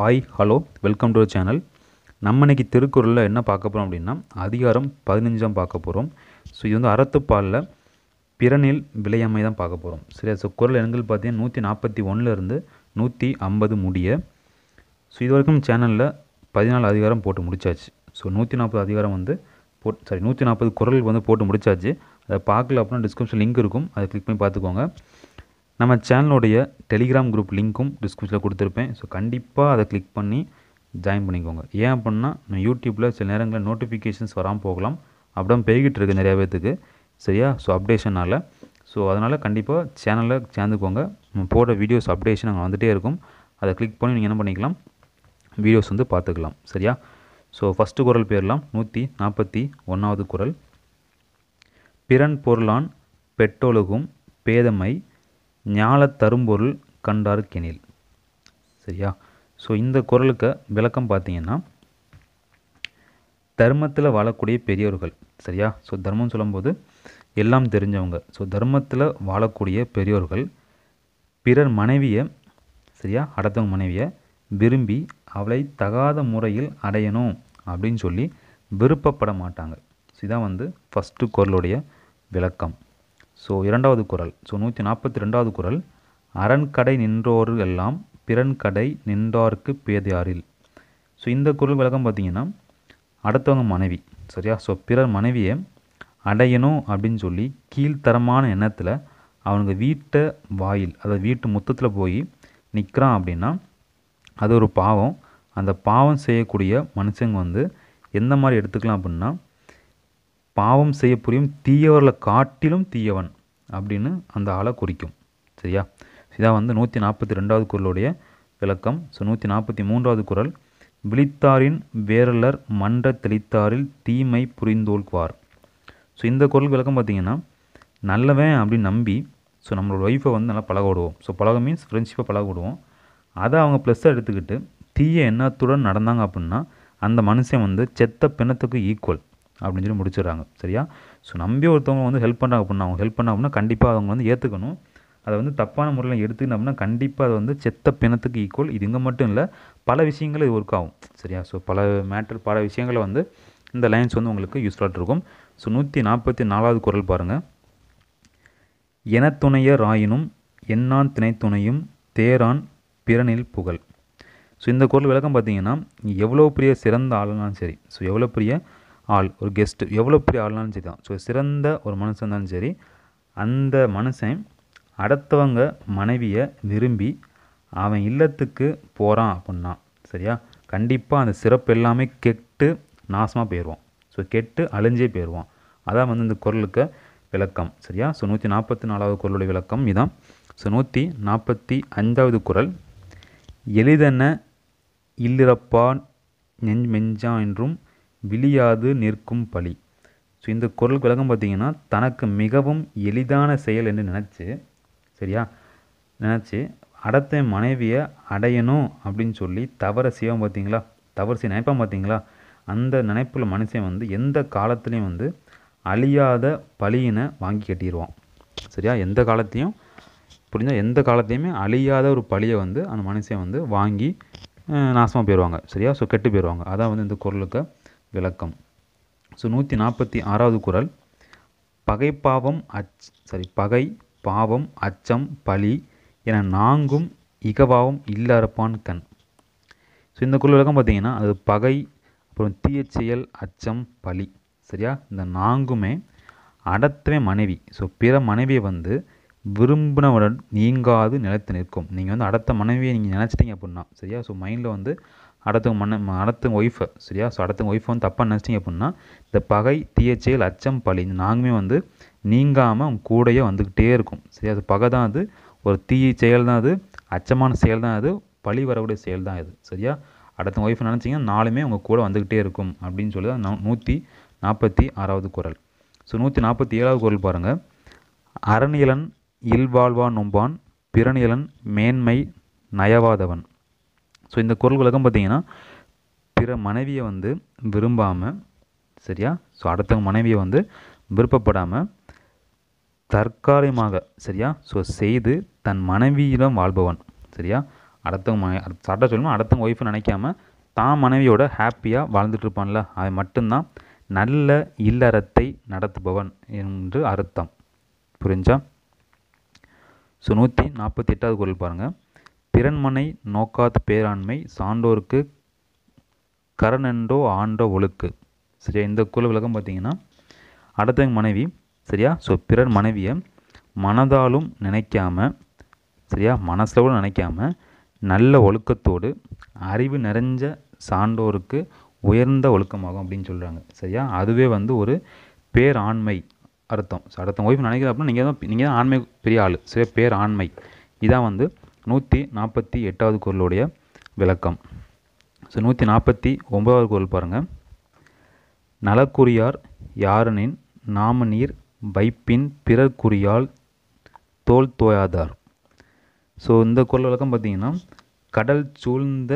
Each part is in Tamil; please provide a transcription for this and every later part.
hi hello welcome to channel நம்ம இன்றைக்கி திருக்குறளில் என்ன பார்க்க போகிறோம் அப்படின்னா அதிகாரம் பதினஞ்சாம் பார்க்க போகிறோம் ஸோ இது வந்து அறத்துப்பாலில் பிறனில் விளையாமை தான் பார்க்க போகிறோம் சரி ஸோ குரல் எண்கள் பார்த்தீங்கன்னா நூற்றி நாற்பத்தி இருந்து நூற்றி ஐம்பது முடிய ஸோ இது வரைக்கும் சேனலில் பதினாலு அதிகாரம் போட்டு முடிச்சாச்சு ஸோ நூற்றி நாற்பது அதிகாரம் வந்து போட் சாரி நூற்றி நாற்பது குரல் வந்து போட்டு முடிச்சாச்சு அதை பார்க்கல அப்படின்னா டிஸ்கிரிப்ஷன் லிங்க் இருக்கும் அதை கிளிக் பண்ணி பார்த்துக்கோங்க நம்ம சேனலுடைய டெலிகிராம் குரூப் லிங்க்கும் டிஸ்கிரிப்ஷனில் கொடுத்துருப்பேன் ஸோ கண்டிப்பாக அதை கிளிக் பண்ணி ஜாயின் பண்ணிக்கோங்க ஏன் அப்படின்னா நான் யூடியூப்பில் சில நேரங்களில் நோட்டிஃபிகேஷன்ஸ் வராமல் போகலாம் அப்படின் பெய்கிட்டு இருக்குது நிறையா பேர்த்துக்கு சரியா ஸோ அப்டேஷனால் ஸோ அதனால் கண்டிப்பாக சேனலில் சேர்ந்துக்கோங்க நம்ம போடுற வீடியோஸ் அப்டேஷன் அங்கே வந்துகிட்டே இருக்கும் அதை கிளிக் பண்ணி நீங்கள் என்ன பண்ணிக்கலாம் வீடியோஸ் வந்து பார்த்துக்கலாம் சரியா ஸோ ஃபஸ்ட்டு குரல் பேரலாம் நூற்றி நாற்பத்தி ஒன்றாவது குரல் பிறன் பொருளான் பெட்டொழுகும் பேதமை ஞாலத் தரும்பொருள் கண்டார் கெனில் சரியா ஸோ இந்த குரலுக்கு விளக்கம் பார்த்தீங்கன்னா தர்மத்தில் வாழக்கூடிய பெரியோர்கள் சரியா ஸோ தர்மம் சொல்லும்போது எல்லாம் தெரிஞ்சவங்க ஸோ தர்மத்தில் வாழக்கூடிய பெரியோர்கள் பிறர் மனைவியை சரியா அடுத்தவங்க மனைவியை விரும்பி அவளை தகாத முறையில் அடையணும் அப்படின்னு சொல்லி விருப்பப்பட மாட்டாங்க ஸோ இதான் வந்து ஃபஸ்ட்டு குரலுடைய விளக்கம் ஸோ இரண்டாவது குரல் ஸோ நூற்றி நாற்பத்தி ரெண்டாவது குரல் அரண்கடை நின்றோர் எல்லாம் பிறன் கடை நின்றார்க்கு பேதையாரில் ஸோ இந்த குரல் விளக்கம் பார்த்திங்கன்னா அடுத்தவங்க மனைவி சரியா ஸோ பிறர் மனைவியை அடையணும் அப்படின்னு சொல்லி கீழ்த்தரமான எண்ணத்தில் அவனுக்கு வீட்டை வாயில் அதாவது வீட்டு முத்தத்தில் போய் நிற்கிறான் அப்படின்னா அது ஒரு பாவம் அந்த பாவம் செய்யக்கூடிய மனுஷங்க வந்து எந்த மாதிரி எடுத்துக்கலாம் அப்படின்னா பாவம் செய்ய புரியும் தீயவர்களை காட்டிலும் தீயவன் அப்படின்னு அந்த ஆளை குறிக்கும் சரியா இதான் வந்து நூற்றி நாற்பத்தி ரெண்டாவது குரலுடைய விளக்கம் ஸோ நூற்றி நாற்பத்தி மூன்றாவது குரல் விழித்தாரின் வேரலர் மன்ற தெளித்தாரில் தீமை புரிந்தோல்குவார் ஸோ இந்த குரல் விளக்கம் பார்த்திங்கன்னா நல்லவன் அப்படின்னு நம்பி ஸோ நம்மளோட ஒய்ஃபை வந்து நல்லா பழக விடுவோம் ஸோ பழக மீன்ஸ் ஃப்ரெண்ட்ஷிப்பை பழக விடுவோம் அதை அவங்க ப்ளஸ்ஸாக எடுத்துக்கிட்டு தீய எண்ணத்துடன் நடந்தாங்க அப்படின்னா அந்த மனுஷன் வந்து செத்த பிணத்துக்கு ஈக்குவல் அப்படின்னு சொல்லி முடிச்சிடுறாங்க சரியா ஸோ நம்பி ஒருத்தவங்க வந்து ஹெல்ப் பண்ணுறாங்க அப்படின்னா அவங்க ஹெல்ப் பண்ண அப்படின்னா கண்டிப்பாக அவங்க வந்து ஏற்றுக்கணும் அதை வந்து தப்பான முறையில் எடுத்துக்கணும் அப்படின்னா கண்டிப்பாக அது வந்து செத்த பிணத்துக்கு ஈக்குவல் இது இங்கே மட்டும் இல்லை பல விஷயங்கள் இது ஒர்க் ஆகும் சரியா ஸோ பல மேட்டர் பல விஷயங்களை வந்து இந்த லைன்ஸ் வந்து உங்களுக்கு யூஸ்ஃபுல்லாக இருக்கும் ஸோ நூற்றி நாற்பத்தி நாலாவது குரல் பாருங்கள் என ராயினும் ஆயினும் என்னான் திணைத்துணையும் தேரான் பிறனில் புகழ் ஸோ இந்த குரல் விளக்கம் பார்த்தீங்கன்னா எவ்வளோ பெரிய சிறந்த ஆளுனாலும் சரி ஸோ எவ்வளோ பெரிய ஆள் ஒரு கெஸ்ட்டு எவ்வளோ பெரிய ஆள்னாலும் சரி தான் ஸோ சிறந்த ஒரு மனுஷன் இருந்தாலும் சரி அந்த மனுஷன் அடுத்தவங்க மனைவியை விரும்பி அவன் இல்லத்துக்கு போகிறான் அப்படின்னா சரியா கண்டிப்பாக அந்த சிறப்பு எல்லாமே கெட்டு நாசமாக போயிடுவான் ஸோ கெட்டு அழிஞ்சே போயிடுவான் அதான் வந்து இந்த குரலுக்கு விளக்கம் சரியா ஸோ நூற்றி நாற்பத்தி நாலாவது குரலுடைய விளக்கம் இதான் ஸோ நூற்றி நாற்பத்தி அஞ்சாவது குரல் எளிதென இல்லிறப்பான் மெஞ்சான் என்றும் விழியாது நிற்கும் பழி ஸோ இந்த குரல் விளக்கம் பார்த்தீங்கன்னா தனக்கு மிகவும் எளிதான செயல் என்று நினச்சி சரியா நினச்சி அடுத்த மனைவியை அடையணும் அப்படின்னு சொல்லி தவறை செய்வோம் பார்த்தீங்களா தவறு செய்ய நினைப்பான் பார்த்தீங்களா அந்த நினைப்பில் மனுஷன் வந்து எந்த காலத்துலேயும் வந்து அழியாத பழியினை வாங்கி கட்டிடுவான் சரியா எந்த காலத்தையும் புரிஞ்சால் எந்த காலத்தையுமே அழியாத ஒரு பழியை வந்து அந்த மனுஷன் வந்து வாங்கி நாசமாக போயிடுவாங்க சரியா ஸோ கெட்டு போயிடுவாங்க அதான் வந்து இந்த குரலுக்கு விளக்கம் ஸோ நூற்றி நாற்பத்தி ஆறாவது குரல் பகை பாவம் அச் சாரி பகை பாவம் அச்சம் பழி என நாங்கும் இகவாவும் இல்லறப்பான் கண் ஸோ இந்த குரல் விளக்கம் பார்த்தீங்கன்னா அது பகை அப்புறம் தீயச்செயல் அச்சம் பழி சரியா இந்த நாங்குமே அடத்தவே மனைவி ஸோ பிற மனைவியை வந்து விரும்பினவுடன் நீங்காது நிலத்து நிற்கும் நீங்கள் வந்து அடுத்த மனைவியை நீங்கள் நினச்சிட்டிங்க அப்படின்னா சரியா ஸோ மைண்டில் வந்து அடுத்தவங்க மன்ன அடுத்தவங்க ஒய்ஃபை சரியா ஸோ அடுத்தவங்க ஒய்ஃபை வந்து தப்பாக நினச்சிங்க அப்படின்னா இந்த பகை தீயச்செயல் அச்சம் பழி இந்த நாங்களுமே வந்து நீங்காமல் அவங்க கூடையே வந்துக்கிட்டே இருக்கும் சரியா அது பகை தான் அது ஒரு தீய செயல் தான் அது அச்சமான செயல் தான் அது பழி வரக்கூடிய செயல் தான் இது சரியா அடுத்தவங்க ஒய்ஃப் நினச்சிங்கன்னா நாலுமே உங்கள் கூட வந்துக்கிட்டே இருக்கும் அப்படின்னு சொல்லி தான் நூற்றி நாற்பத்தி ஆறாவது குரல் ஸோ நூற்றி நாற்பத்தி ஏழாவது குரல் பாருங்கள் அறநிலன் இல்வாழ்வான் நொம்பான் பிறநிலன் மேன்மை நயவாதவன் ஸோ இந்த குரல் விளக்கம் பார்த்தீங்கன்னா பிற மனைவியை வந்து விரும்பாமல் சரியா ஸோ அடுத்தவங்க மனைவியை வந்து விருப்பப்படாமல் தற்காலிகமாக சரியா ஸோ செய்து தன் மனைவியிடம் வாழ்பவன் சரியா அடுத்தவங்க மனை சொல்லணும் அடுத்தவங்க ஒய்ஃபு நினைக்காம தான் மனைவியோட ஹாப்பியாக வாழ்ந்துட்டுருப்பான்ல அது மட்டும்தான் நல்ல இல்லறத்தை நடத்துபவன் என்று அர்த்தம் புரிஞ்சா ஸோ நூற்றி நாற்பத்தி எட்டாவது குரல் பாருங்கள் பிறன்மனை நோக்காத் பேராண்மை சான்றோர்க்கு கரணென்றோ ஆண்டோ ஒழுக்கு சரியா இந்த குழு விளக்கம் பார்த்தீங்கன்னா அடுத்தவங்க மனைவி சரியா ஸோ பிறர் மனைவியை மனதாலும் நினைக்காம சரியா மனசோடு நினைக்காம நல்ல ஒழுக்கத்தோடு அறிவு நிறைஞ்ச சான்றோருக்கு உயர்ந்த ஒழுக்கமாகும் அப்படின்னு சொல்கிறாங்க சரியா அதுவே வந்து ஒரு பேராண்மை அர்த்தம் ஸோ அடுத்தவங்க ஒய்ஃப் நினைக்கிறப்ப நீங்கள் தான் நீங்கள் தான் ஆண்மை பெரிய ஆள் சரியா பேராண்மை இதான் வந்து நூற்றி நாற்பத்தி எட்டாவது குரலுடைய விளக்கம் ஸோ நூற்றி நாற்பத்தி ஒன்பதாவது குரல் பாருங்கள் நலக்குரியார் யாரனின் நாம நீர் வைப்பின் பிறர்க்குரியால் தோல் தோயாதார் ஸோ இந்த குரல் விளக்கம் பார்த்திங்கன்னா கடல் சூழ்ந்த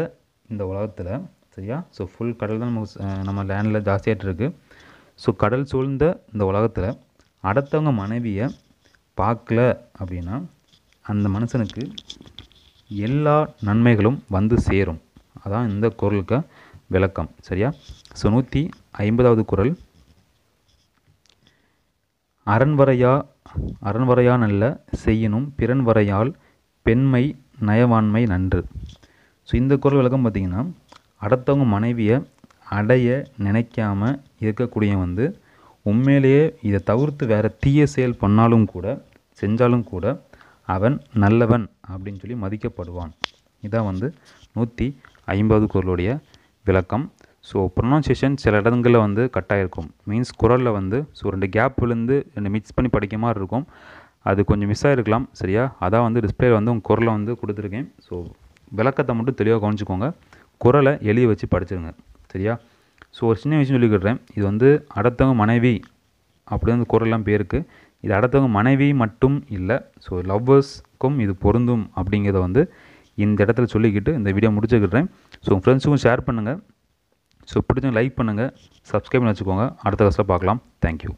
இந்த உலகத்தில் சரியா ஸோ ஃபுல் கடல் தான் நமக்கு நம்ம லேண்டில் ஜாஸ்தியாகிட்டு இருக்குது ஸோ கடல் சூழ்ந்த இந்த உலகத்தில் அடுத்தவங்க மனைவியை பார்க்கல அப்படின்னா அந்த மனுஷனுக்கு எல்லா நன்மைகளும் வந்து சேரும் அதான் இந்த குரலுக்கு விளக்கம் சரியா ஸோ நூற்றி ஐம்பதாவது குரல் அரண்வரையா அரண்வரையா நல்ல செய்யணும் பிறன் வரையால் பெண்மை நயவாண்மை நன்று ஸோ இந்த குரல் விளக்கம் பார்த்திங்கன்னா அடுத்தவங்க மனைவியை அடைய நினைக்காம இருக்கக்கூடிய வந்து உண்மையிலேயே இதை தவிர்த்து வேறு தீய செயல் பண்ணாலும் கூட செஞ்சாலும் கூட அவன் நல்லவன் அப்படின்னு சொல்லி மதிக்கப்படுவான் இதான் வந்து நூற்றி ஐம்பது குரலுடைய விளக்கம் ஸோ ப்ரொனவுன்சியேஷன் சில இடங்களில் வந்து கட்டாக இருக்கும் மீன்ஸ் குரலில் வந்து ஸோ ரெண்டு கேப் விழுந்து ரெண்டு மிக்ஸ் பண்ணி படிக்க மாதிரி இருக்கும் அது கொஞ்சம் மிஸ் ஆகிருக்கலாம் சரியா அதான் வந்து டிஸ்பிளேயில் வந்து உங்கள் குரலை வந்து கொடுத்துருக்கேன் ஸோ விளக்கத்தை மட்டும் தெளிவாக கவனிச்சிக்கோங்க குரலை எழுதி வச்சு படிச்சுருங்க சரியா ஸோ ஒரு சின்ன விஷயம் சொல்லிக்கிடுறேன் இது வந்து அடுத்தவங்க மனைவி அப்படி வந்து குரல்லாம் பேருக்கு இது அடுத்தவங்க மனைவி மட்டும் இல்லை ஸோ லவ்வர்ஸ்க்கும் இது பொருந்தும் அப்படிங்கிறத வந்து இந்த இடத்துல சொல்லிக்கிட்டு இந்த வீடியோ முடிச்சுக்கிட்டுறேன் ஸோ உங்கள் ஃப்ரெண்ட்ஸுக்கும் ஷேர் பண்ணுங்கள் ஸோ பிடிச்சவங்க லைக் பண்ணுங்கள் சப்ஸ்கிரைப் பண்ணி வச்சுக்கோங்க அடுத்த கிளாஸில் பார்க்கலாம் தேங்க்யூ